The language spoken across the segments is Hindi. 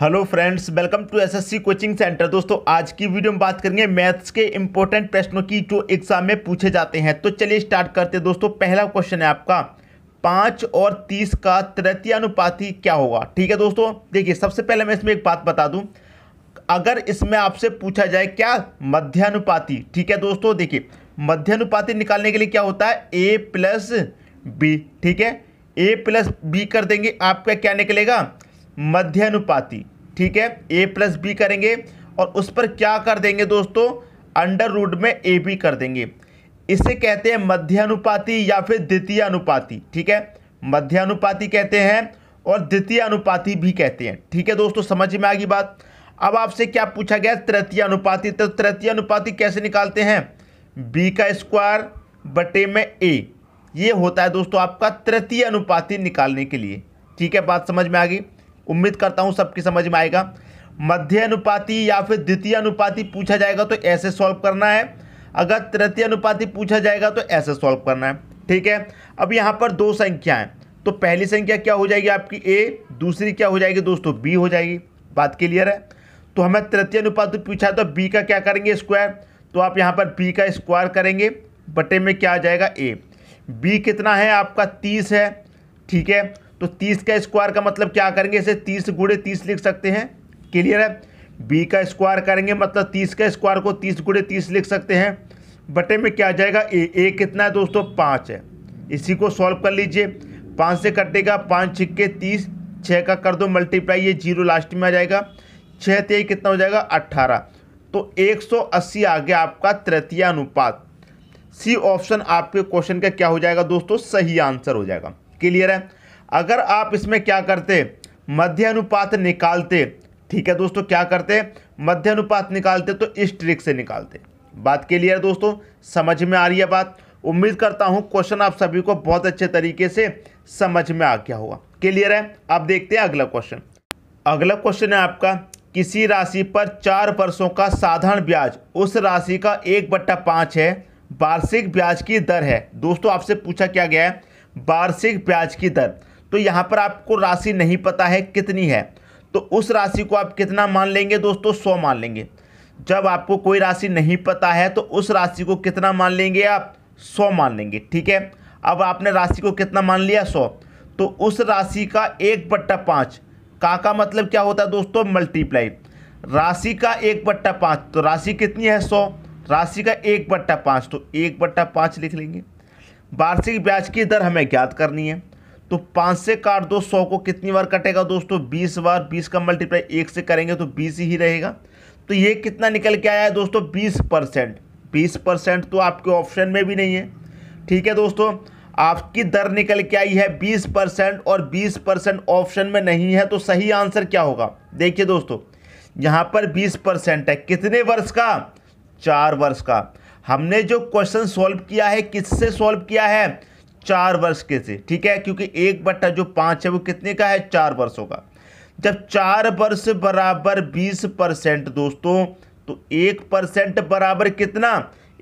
hello friends welcome to SSC coaching centre दोस्तों आज की वीडियो में बात करेंगे मैथ्स के इंपॉर्टेंट प्रश्नों की जो एग्जाम में पूछे जाते हैं तो चलिए स्टार्ट करते हैं दोस्तों पहला क्वेश्चन है आपका पाँच और तीस का तृतीय तृतीयानुपाती क्या होगा ठीक है दोस्तों देखिए सबसे पहले मैं इसमें एक बात बता दूँ अगर इसमें आपसे पूछा जाए क्या मध्यानुपाति ठीक है दोस्तों देखिए मध्यानुपाति निकालने के लिए क्या होता है ए प्लस बी ठीक है ए प्लस बी कर देंगे आपका क्या निकलेगा मध्यानुपाती ठीक है ए प्लस बी करेंगे और उस पर क्या कर देंगे दोस्तों अंडर रूट में ए बी कर देंगे इसे कहते हैं मध्यानुपाती या फिर द्वितीय अनुपाती ठीक है मध्यानुपाती कहते हैं और द्वितीय अनुपाती भी कहते हैं ठीक है दोस्तों समझ में आ गई बात अब आपसे क्या पूछा गया तृतीय अनुपाती तो तृतीय अनुपाती कैसे निकालते हैं बी का स्क्वायर बटे में ए ये होता है दोस्तों आपका तृतीय अनुपाती निकालने के लिए ठीक है बात समझ में आ गई उम्मीद करता हूँ सबकी समझ में आएगा मध्य अनुपाति या फिर द्वितीय अनुपाति पूछा जाएगा तो ऐसे सॉल्व करना है अगर तृतीय अनुपाति पूछा जाएगा तो ऐसे सॉल्व करना है ठीक है अब यहाँ पर दो संख्या हैं तो पहली संख्या क्या हो जाएगी आपकी ए दूसरी क्या हो जाएगी दोस्तों बी हो जाएगी बात क्लियर है तो हमें तृतीय अनुपात पूछा तो बी का क्या करेंगे स्क्वायर तो आप यहाँ पर बी का स्क्वायर करेंगे बटे में क्या आ जाएगा ए बी कितना है आपका तीस है ठीक है तो तीस का स्क्वायर का मतलब क्या करेंगे इसे तीस गुड़े तीस लिख सकते हैं क्लियर है बी का स्क्वायर करेंगे मतलब तीस का स्क्वायर को तीस गुड़े तीस लिख सकते हैं बटे में क्या आ जाएगा ए ए कितना है दोस्तों पाँच है इसी को सॉल्व कर लीजिए पाँच से कटेगा पाँच छिक्के तीस छः का कर दो मल्टीप्लाई ये जीरो लास्ट में आ जाएगा छः तेई कितना हो जाएगा अट्ठारह तो एक सौ अस्सी आ गया आपका तृतीय अनुपात सी ऑप्शन आपके क्वेश्चन का क्या हो जाएगा दोस्तों सही आंसर हो जाएगा क्लियर है अगर आप इसमें क्या करते मध्य अनुपात निकालते ठीक है दोस्तों क्या करते मध्य अनुपात निकालते तो इस ट्रिक से निकालते बात क्लियर दोस्तों समझ में आ रही है बात उम्मीद करता हूँ क्वेश्चन आप सभी को बहुत अच्छे तरीके से समझ में आ गया होगा क्लियर है अब देखते हैं अगला क्वेश्चन अगला क्वेश्चन है आपका किसी राशि पर चार वर्षों का साधारण ब्याज उस राशि का एक बट्टा पाँच है वार्षिक ब्याज की दर है दोस्तों आपसे पूछा क्या गया है वार्षिक ब्याज की दर तो यहाँ पर आपको राशि नहीं पता है कितनी है तो उस राशि को आप कितना मान लेंगे दोस्तों सौ मान लेंगे जब आपको कोई राशि नहीं पता है तो उस राशि को कितना मान लेंगे आप सौ मान लेंगे ठीक है अब आपने राशि को कितना मान लिया सौ तो उस राशि का एक बट्टा पाँच का का मतलब क्या होता है दोस्तों मल्टीप्लाई राशि का एक बट्टा पाँच तो राशि कितनी है सौ राशि का एक बट्टा पाँच तो एक बट्टा पाँच लिख लेंगे वार्षिक ब्याज की दर हमें ज्ञात करनी है तो पाँच से काट दो सौ को कितनी बार कटेगा दोस्तों बीस बार बीस का मल्टीप्लाई एक से करेंगे तो बीस ही रहेगा तो ये कितना निकल के आया है दोस्तों बीस परसेंट बीस परसेंट तो आपके ऑप्शन में भी नहीं है ठीक है दोस्तों आपकी दर निकल के आई है बीस परसेंट और बीस परसेंट ऑप्शन में नहीं है तो सही आंसर क्या होगा देखिए दोस्तों यहाँ पर बीस परसेंट है कितने वर्ष का चार वर्ष का हमने जो क्वेश्चन सॉल्व किया है किससे सॉल्व किया है चार वर्ष के से ठीक है क्योंकि एक बट्टा जो पाँच है वो कितने का है चार वर्षों का जब चार वर्ष बराबर बीस परसेंट दोस्तों तो एक परसेंट बराबर कितना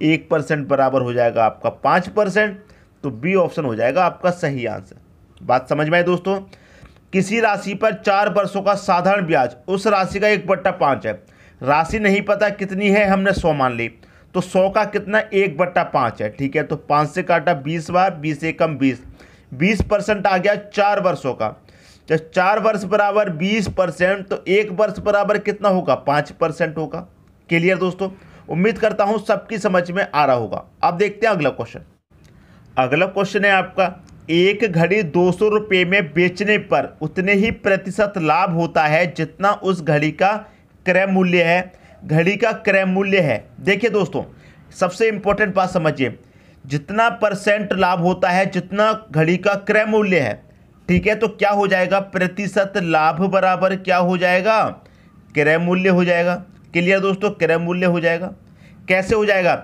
एक परसेंट बराबर हो जाएगा आपका पाँच परसेंट तो बी ऑप्शन हो जाएगा आपका सही आंसर बात समझ में आए दोस्तों किसी राशि पर चार वर्षों का साधारण ब्याज उस राशि का एक बट्टा है राशि नहीं पता कितनी है हमने सौ मान ली तो सौ का कितना एक बट्टा पाँच है ठीक है तो पाँच से काटा बीस बार बीस से कम बीस बीस परसेंट आ गया चार वर्षों का जब चार वर्ष बराबर बीस परसेंट तो एक वर्ष बराबर कितना होगा पाँच परसेंट होगा क्लियर दोस्तों उम्मीद करता हूँ सबकी समझ में आ रहा होगा अब देखते हैं अगला क्वेश्चन अगला क्वेश्चन है आपका एक घड़ी दो सौ रुपये में बेचने पर उतने ही प्रतिशत लाभ होता है जितना उस घड़ी का क्रय मूल्य है घड़ी का क्रय मूल्य है देखिए दोस्तों सबसे इम्पोर्टेंट बात समझिए जितना परसेंट लाभ होता है जितना घड़ी का क्रय मूल्य है ठीक है तो क्या हो जाएगा प्रतिशत लाभ बराबर क्या हो जाएगा क्रय मूल्य हो जाएगा क्लियर दोस्तों क्रय मूल्य हो जाएगा कैसे हो जाएगा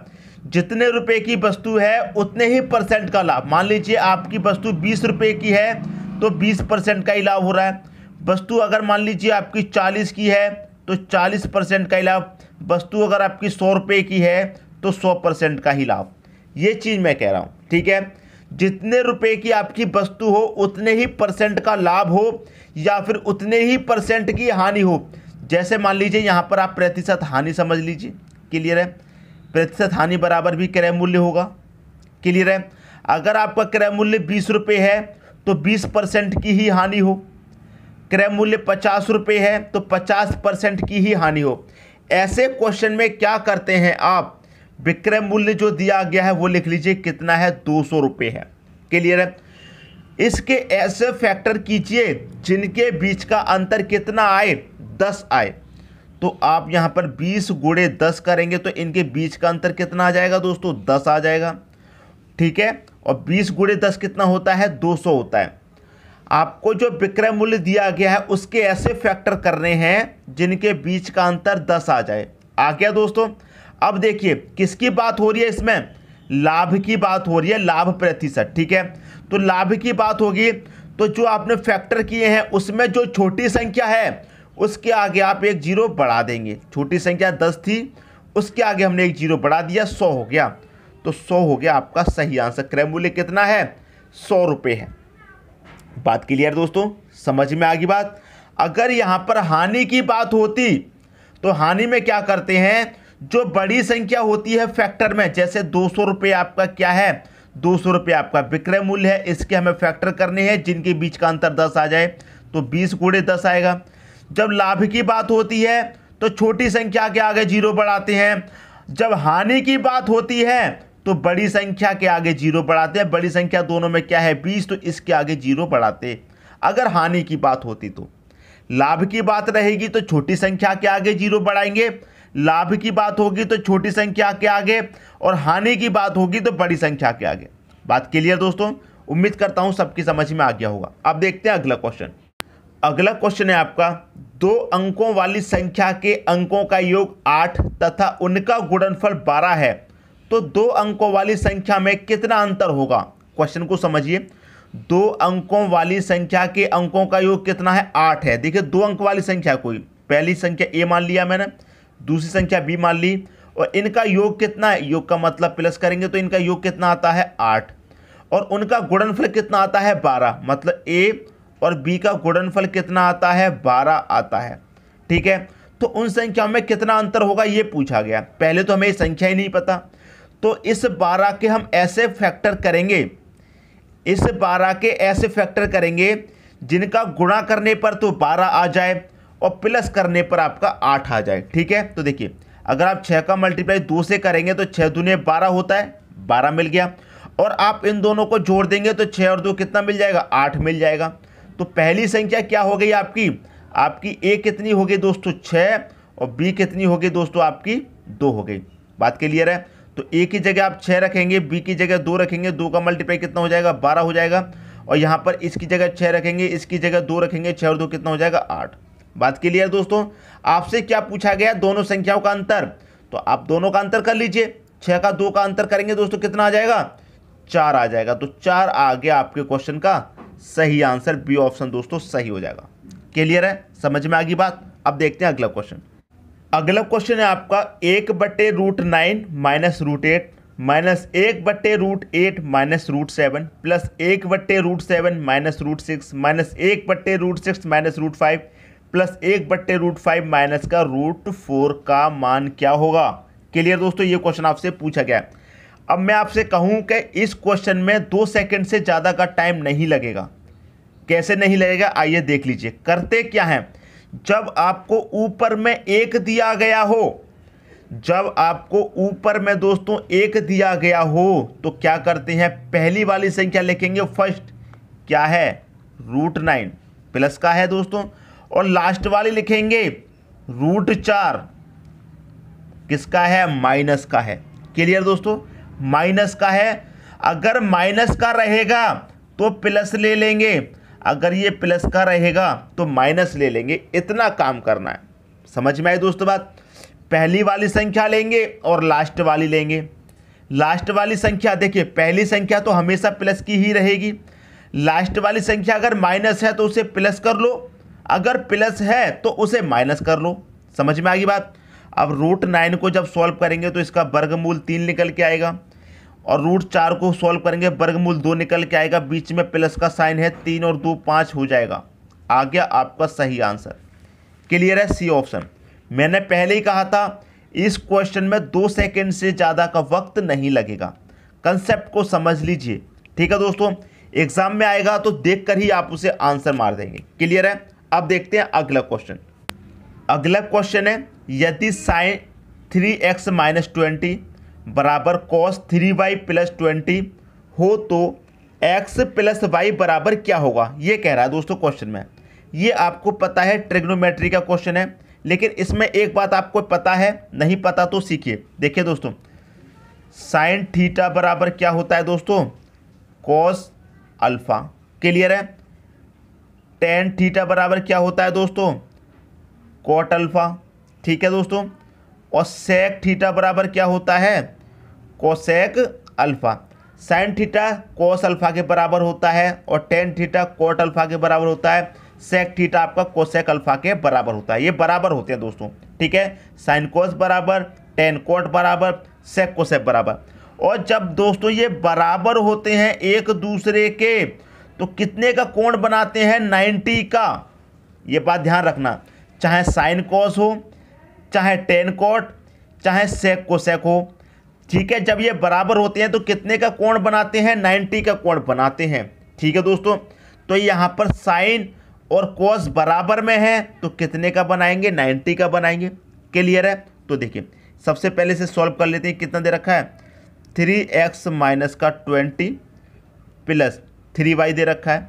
जितने रुपए की वस्तु है उतने ही परसेंट का लाभ मान लीजिए आपकी वस्तु बीस रुपये की है तो बीस परसेंट का ही लाभ हो रहा है वस्तु अगर मान लीजिए आपकी चालीस की है तो चालीस परसेंट का ही लाभ वस्तु अगर आपकी सौ रुपये की है तो सौ परसेंट का ही लाभ ये चीज़ मैं कह रहा हूँ ठीक है जितने रुपए की आपकी वस्तु हो उतने ही परसेंट का लाभ हो या फिर उतने ही परसेंट की हानि हो जैसे मान लीजिए यहाँ पर आप प्रतिशत हानि समझ लीजिए क्लियर है प्रतिशत हानि बराबर भी क्रय मूल्य होगा क्लियर है अगर आपका क्रय मूल्य बीस रुपये है तो बीस परसेंट की ही हानि हो क्रय मूल्य पचास रुपये है तो पचास परसेंट की ही हानि हो ऐसे क्वेश्चन में क्या करते हैं आप विक्रय मूल्य जो दिया गया है वो लिख लीजिए कितना है दो सौ रुपये है क्लियर है इसके ऐसे फैक्टर कीजिए जिनके बीच का अंतर कितना आए दस आए तो आप यहाँ पर बीस गुड़े दस करेंगे तो इनके बीच का अंतर कितना आ जाएगा दोस्तों दस आ जाएगा ठीक है और बीस गुड़े दस कितना होता है दो सौ होता है आपको जो विक्रय मूल्य दिया गया है उसके ऐसे फैक्टर करने हैं जिनके बीच का अंतर दस आ जाए आ गया दोस्तों अब देखिए किसकी बात हो रही है इसमें लाभ की बात हो रही है लाभ प्रतिशत ठीक है तो लाभ की बात होगी तो जो आपने फैक्टर किए हैं उसमें जो छोटी संख्या है उसके आगे आप एक जीरो बढ़ा देंगे छोटी संख्या दस थी उसके आगे हमने एक जीरो बढ़ा दिया सौ हो गया तो सौ हो गया आपका सही आंसर क्रय मूल्य कितना है सौ रुपये है बात क्लियर दोस्तों समझ में आ गई बात अगर यहाँ पर हानि की बात होती तो हानि में क्या करते हैं जो बड़ी संख्या होती है फैक्टर में जैसे दो सौ रुपये आपका क्या है दो सौ रुपये आपका विक्रय मूल्य है इसके हमें फैक्टर करने हैं जिनके बीच का अंतर दस आ जाए तो बीस गुड़े दस आएगा जब लाभ की बात होती है तो छोटी संख्या के आगे जीरो बढ़ाते हैं जब हानि की बात होती है तो बड़ी संख्या के आगे जीरो बढ़ाते हैं बड़ी संख्या दोनों में क्या है बीस तो इसके आगे जीरो बढ़ाते अगर हानि की बात होती तो लाभ की बात रहेगी तो छोटी संख्या के आगे जीरो बढ़ाएंगे लाभ की बात होगी तो छोटी संख्या के आगे और हानि की बात होगी तो बड़ी संख्या के आगे बात क्लियर दोस्तों उम्मीद करता हूं सबकी समझ में आ गया होगा अब देखते हैं अगला क्वेश्चन अगला क्वेश्चन है आपका दो अंकों वाली संख्या के अंकों का योग आठ तथा उनका गुणनफल बारह है तो दो अंकों वाली संख्या में कितना अंतर होगा क्वेश्चन को समझिए दो अंकों वाली संख्या के अंकों का योग कितना है आठ है देखिए दो अंक वाली संख्या कोई पहली संख्या ए मान लिया मैंने दूसरी संख्या बी मान ली और इनका योग कितना है योग का मतलब प्लस करेंगे तो इनका योग कितना आता है आठ और उनका गुणनफल कितना आता है बारह मतलब ए और बी का गुणनफल कितना आता है बारह आता है ठीक है तो उन संख्याओं में कितना अंतर होगा ये पूछा गया पहले तो हमें संख्या ही नहीं पता तो इस बारह के हम ऐसे फैक्टर करेंगे इस बारह के ऐसे फैक्टर करेंगे जिनका गुणा करने पर तो बारह आ जाए और प्लस करने पर आपका आठ आ जाए ठीक है तो देखिए अगर आप छः का मल्टीप्लाई दो से करेंगे तो छः दुनिया बारह होता है बारह मिल गया और आप इन दोनों को जोड़ देंगे तो छः और दो कितना मिल जाएगा आठ मिल जाएगा तो पहली संख्या क्या हो गई आपकी आपकी ए कितनी हो गई दोस्तों छः और बी कितनी हो गई दोस्तों आपकी दो हो गई बात क्लियर है तो ए की जगह आप छः रखेंगे बी की जगह दो रखेंगे दो का मल्टीप्लाई कितना हो जाएगा बारह हो जाएगा और यहाँ पर इसकी जगह छः रखेंगे इसकी जगह दो रखेंगे छः और दो कितना हो जाएगा आठ बात क्लियर दोस्तों आपसे क्या पूछा गया दोनों संख्याओं का अंतर तो आप दोनों का अंतर कर लीजिए छः का दो का अंतर करेंगे दोस्तों कितना आ जाएगा चार आ जाएगा तो चार आ गया आपके क्वेश्चन का सही आंसर बी ऑप्शन दोस्तों सही हो जाएगा क्लियर है समझ में आ गई बात अब देखते हैं अगला क्वेश्चन अगला क्वेश्चन है आपका एक बटे root nine minus root eight minus एक बट्टे root eight minus root seven plus एक बट्टे root seven minus root six minus एक बट्टे root six minus root five plus एक बट्टे रूट फाइव माइनस का रूट फोर का मान क्या होगा क्लियर दोस्तों ये क्वेश्चन आपसे पूछा गया अब मैं आपसे कहूँ कि इस क्वेश्चन में दो सेकेंड से ज़्यादा का टाइम नहीं लगेगा कैसे नहीं लगेगा आइए देख लीजिए करते क्या हैं जब आपको ऊपर में एक दिया गया हो जब आपको ऊपर में दोस्तों एक दिया गया हो तो क्या करते हैं पहली वाली संख्या लिखेंगे फर्स्ट क्या है रूट नाइन प्लस का है दोस्तों और लास्ट वाली लिखेंगे रूट चार किसका है माइनस का है क्लियर दोस्तों माइनस का है अगर माइनस का रहेगा तो प्लस ले लेंगे अगर ये प्लस का रहेगा तो माइनस ले लेंगे इतना काम करना है समझ में आई दोस्तों बात पहली वाली संख्या लेंगे और लास्ट वाली लेंगे लास्ट वाली संख्या देखिए पहली संख्या तो हमेशा प्लस की ही रहेगी लास्ट वाली संख्या अगर माइनस है तो उसे प्लस कर लो अगर प्लस है तो उसे माइनस कर लो समझ में आ गई बात अब रूट नाइन को जब सॉल्व करेंगे तो इसका वर्गमूल तीन निकल के आएगा और रूट चार को सॉल्व करेंगे वर्गमूल दो निकल के आएगा बीच में प्लस का साइन है तीन और दो पाँच हो जाएगा आ गया आपका सही आंसर क्लियर है सी ऑप्शन मैंने पहले ही कहा था इस क्वेश्चन में दो सेकेंड से ज़्यादा का वक्त नहीं लगेगा कंसेप्ट को समझ लीजिए ठीक है दोस्तों एग्जाम में आएगा तो देख ही आप उसे आंसर मार देंगे क्लियर है अब देखते हैं अगला क्वेश्चन अगला क्वेश्चन है यदि sine three x minus twenty बराबर cos three y plus twenty हो तो एक्स प्लस वाई बराबर क्या होगा ये कह रहा है दोस्तों क्वेश्चन में ये आपको पता है ट्रिग्नोमेट्री का क्वेश्चन है लेकिन इसमें एक बात आपको पता है नहीं पता तो सीखिए देखिए दोस्तों साइन थीटा बराबर क्या होता है दोस्तों कॉस अल्फा क्लियर है टेन थीटा बराबर क्या होता है दोस्तों कॉट अल्फा ठीक है दोस्तों और सेक थीटा बराबर क्या होता है cosec alpha sine theta cos alpha के बराबर होता है और टेन थीटा कोट अल्फ़ा के बराबर होता है सेक थीटा आपका कोसेक अल्फ़ा के बराबर होता है ये बराबर होते हैं दोस्तों ठीक है साइन कोस बराबर टेन कोट बराबर सेक कोसेक बराबर और जब दोस्तों ये बराबर होते हैं एक दूसरे के तो कितने का कोण बनाते हैं 90 का ये बात ध्यान रखना चाहे साइन कोस हो चाहे टेन कोट चाहे सेक को सेक हो ठीक है जब ये बराबर होते हैं तो कितने का कोण बनाते हैं नाइन्टी का कोण बनाते हैं ठीक है दोस्तों तो यहाँ पर साइन और कोस बराबर में है तो कितने का बनाएंगे नाइन्टी का बनाएंगे क्लियर है तो देखिए सबसे पहले से सॉल्व कर लेते हैं कितना दे रखा है थ्री एक्स माइनस का ट्वेंटी प्लस थ्री वाई दे रखा है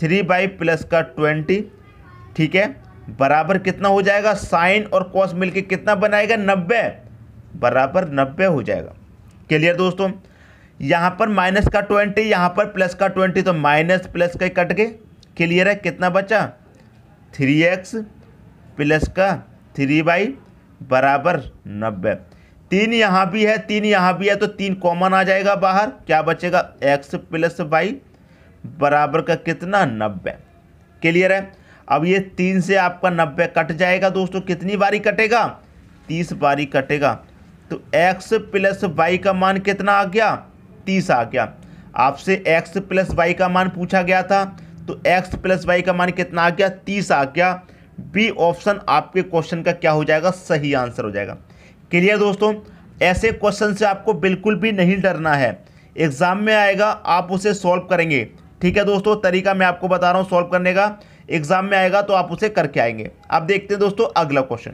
थ्री वाई प्लस का ट्वेंटी ठीक है बराबर कितना हो जाएगा साइन और कॉस मिलके कितना बनाएगा नब्बे बराबर नब्बे हो जाएगा क्लियर दोस्तों यहाँ पर माइनस का ट्वेंटी यहाँ पर प्लस का ट्वेंटी तो माइनस प्लस का कट के क्लियर है कितना बचा थ्री एक्स प्लस का थ्री बाई बराबर नब्बे तीन यहाँ भी है तीन यहाँ भी है तो तीन कॉमन आ जाएगा बाहर क्या बचेगा एक्स प्लस बाई बराबर का कितना नब्बे क्लियर है अब ये तीन से आपका नब्बे कट जाएगा दोस्तों कितनी बारी कटेगा तीस बारी कटेगा तो एक्स प्लस वाई का मान कितना आ गया तीस आ गया आपसे एक्स प्लस वाई का मान पूछा गया था तो एक्स प्लस वाई का मान कितना आ गया तीस आ गया बी ऑप्शन आपके क्वेश्चन का क्या हो जाएगा सही आंसर हो जाएगा क्लियर दोस्तों ऐसे क्वेश्चन से आपको बिल्कुल भी नहीं डरना है एग्ज़ाम में आएगा आप उसे सॉल्व करेंगे ठीक है दोस्तों तरीका मैं आपको बता रहा हूँ सॉल्व करने का एग्जाम में आएगा तो आप उसे करके आएंगे आप देखते हैं दोस्तों अगला क्वेश्चन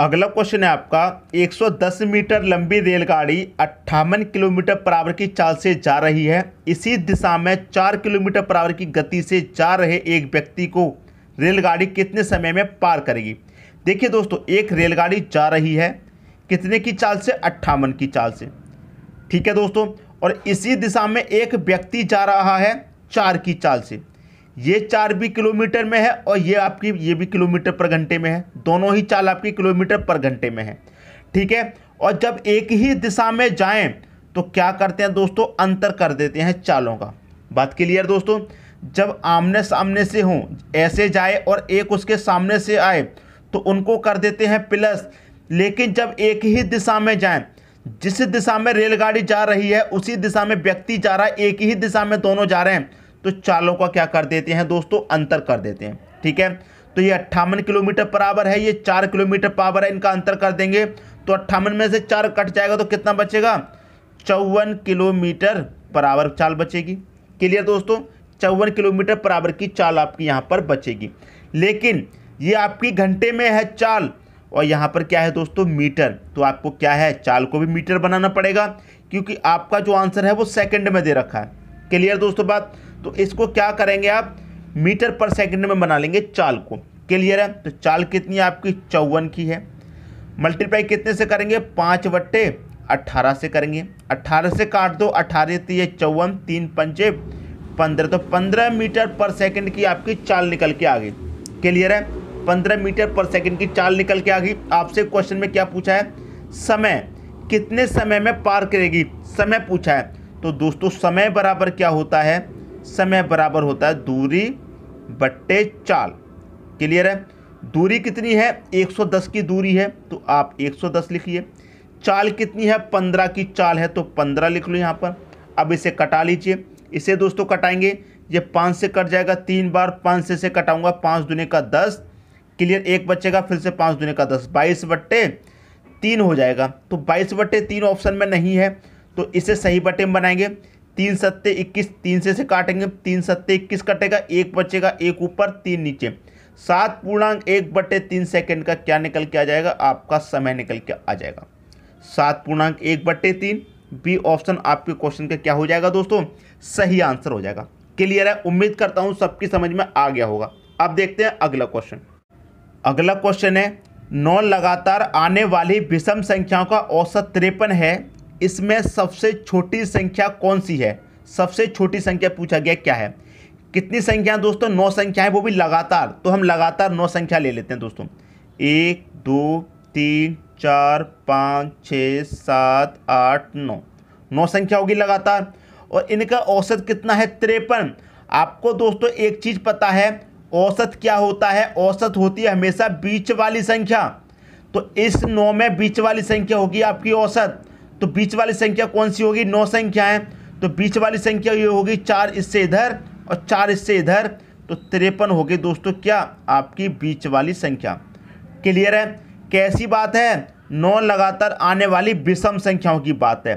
अगला क्वेश्चन है आपका 110 मीटर लंबी रेलगाड़ी अट्ठावन किलोमीटर पर आवर की चाल से जा रही है इसी दिशा में चार किलोमीटर पर आवर की गति से जा रहे एक व्यक्ति को रेलगाड़ी कितने समय में पार करेगी देखिए दोस्तों एक रेलगाड़ी जा रही है कितने की चाल से अट्ठावन की चाल से ठीक है दोस्तों और इसी दिशा में एक व्यक्ति जा रहा है चार की चाल से ये चार भी किलोमीटर में है और ये आपकी ये भी किलोमीटर पर घंटे में है दोनों ही चाल आपकी किलोमीटर पर घंटे में है ठीक है और जब एक ही दिशा में जाएं तो क्या करते हैं दोस्तों अंतर कर देते हैं चालों का बात क्लियर दोस्तों जब आमने सामने से हों ऐसे जाए और एक उसके सामने से आए तो उनको कर देते हैं प्लस लेकिन जब एक ही दिशा में जाएं जिस दिशा में रेलगाड़ी जा रही है उसी दिशा में व्यक्ति जा रहा है एक ही दिशा में दोनों जा रहे हैं तो चालों का क्या कर देते हैं दोस्तों अंतर कर देते हैं ठीक है तो ये अट्ठावन किलोमीटर पर आवर है ये चार किलोमीटर पर आवर है इनका अंतर कर देंगे तो अट्ठावन में से चार कट जाएगा तो कितना बचेगा चौवन किलोमीटर पर चाल बचेगी क्लियर दोस्तों चौवन किलोमीटर पर आवर की चाल आपकी यहाँ पर बचेगी लेकिन ये आपकी घंटे में है चाल और यहाँ पर क्या है दोस्तों मीटर तो आपको क्या है चाल को भी मीटर बनाना पड़ेगा क्योंकि आपका जो आंसर है वो सेकंड में दे रखा है क्लियर दोस्तों बात तो इसको क्या करेंगे आप मीटर पर सेकंड में बना लेंगे चाल को क्लियर है तो चाल कितनी आपकी चौवन की है मल्टीप्लाई कितने से करेंगे पाँच बट्टे अट्ठारह से करेंगे अट्ठारह से काट दो अट्ठारह चौवन तीन पंचे पंद्रह तो पंद्रह मीटर पर सेकंड की आपकी चाल निकल के आ गई क्लियर है पंद्रह मीटर पर सेकंड की चाल निकल के आ गई आपसे क्वेश्चन में क्या पूछा है समय कितने समय में पार करेगी समय पूछा है तो दोस्तों समय बराबर क्या होता है समय बराबर होता है दूरी बट्टे चाल क्लियर है दूरी कितनी है 110 की दूरी है तो आप 110 लिखिए चाल कितनी है 15 की चाल है तो 15 लिख लो यहाँ पर अब इसे कटा लीजिए इसे दोस्तों कटाएंगे ये पाँच से कट जाएगा तीन बार पाँच से से कटाऊंगा पाँच दुने का दस क्लियर एक बचेगा फिर से पाँच दुने का दस बाईस बट्टे तीन हो जाएगा तो बाईस बट्टे तीन ऑप्शन में नहीं है तो इसे सही बटे में बनाएंगे तीन सत्ते इक्कीस तीन से से काटेंगे तीन सत्ते इक्कीस कटेगा एक बचेगा एक ऊपर तीन नीचे सात पूर्णांक एक बटे तीन सेकेंड का क्या निकल के आ जाएगा आपका समय निकल के आ जाएगा सात पूर्णांक एक बटे तीन बी ऑप्शन आपके क्वेश्चन का क्या हो जाएगा दोस्तों सही आंसर हो जाएगा क्लियर है उम्मीद करता हूँ सबकी समझ में आ गया होगा अब देखते हैं अगला क्वेश्चन अगला क्वेश्चन है नौ लगातार आने वाली विषम संख्याओं का औसत तिरपन है इसमें सबसे छोटी संख्या कौन सी है सबसे छोटी संख्या पूछा गया क्या है कितनी संख्या दोस्तों नौ संख्या है वो भी लगातार तो हम लगातार नौ संख्या ले लेते हैं दोस्तों एक दो तीन चार पाँच छ सात आठ नौ नौ संख्या होगी लगातार और इनका औसत कितना है त्रेपन आपको दोस्तों एक चीज़ पता है औसत क्या होता है औसत होती है हमेशा बीच वाली संख्या तो इस नौ में बीच वाली संख्या होगी आपकी औसत तो बीच वाली संख्या कौन सी होगी नौ संख्या है तो बीच वाली संख्या ये होगी चार इससे इधर और चार इससे इधर तो तिरपन होगी दोस्तों क्या आपकी बीच वाली संख्या क्लियर है कैसी बात है नौ लगातार आने वाली विषम संख्याओं की बात है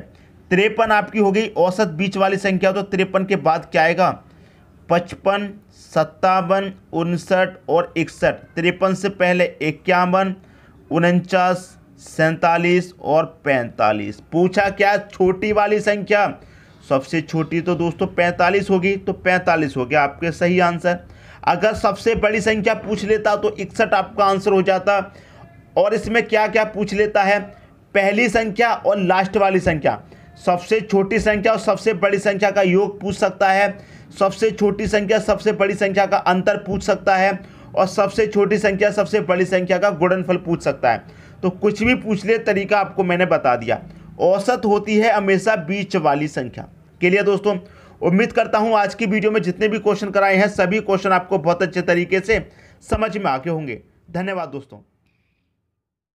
तिरपन आपकी हो गई औसत बीच वाली संख्या तो तिरपन के बाद क्या आएगा पचपन सत्तावन उनसठ और इकसठ तिरपन से पहले इक्यावन उनचास सैतालीस और पैंतालीस पूछा क्या छोटी वाली संख्या सबसे छोटी तो दोस्तों पैंतालीस होगी तो पैंतालीस हो गया आपके सही आंसर अगर सबसे बड़ी संख्या पूछ लेता तो इकसठ आपका आंसर हो जाता और इसमें क्या क्या पूछ लेता है पहली संख्या और लास्ट वाली संख्या सबसे छोटी संख्या और सबसे बड़ी संख्या का योग पूछ सकता है सबसे छोटी संख्या सबसे बड़ी संख्या का अंतर पूछ सकता है और सबसे छोटी संख्या सबसे बड़ी संख्या का गुणनफल पूछ सकता है तो कुछ भी पूछ ले तरीका आपको मैंने बता दिया औसत होती है हमेशा बीच वाली संख्या के लिए दोस्तों उम्मीद करता हूँ आज की वीडियो में जितने भी क्वेश्चन कराए हैं सभी क्वेश्चन आपको बहुत अच्छे तरीके से समझ में आके होंगे धन्यवाद दोस्तों